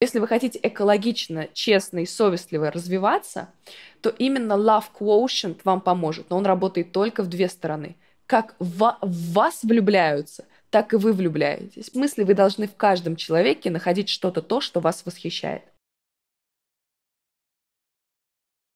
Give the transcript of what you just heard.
Если вы хотите экологично, честно и совестливо развиваться, то именно love quotient вам поможет, но он работает только в две стороны. Как в вас влюбляются, так и вы влюбляетесь. В смысле, вы должны в каждом человеке находить что-то то, что вас восхищает.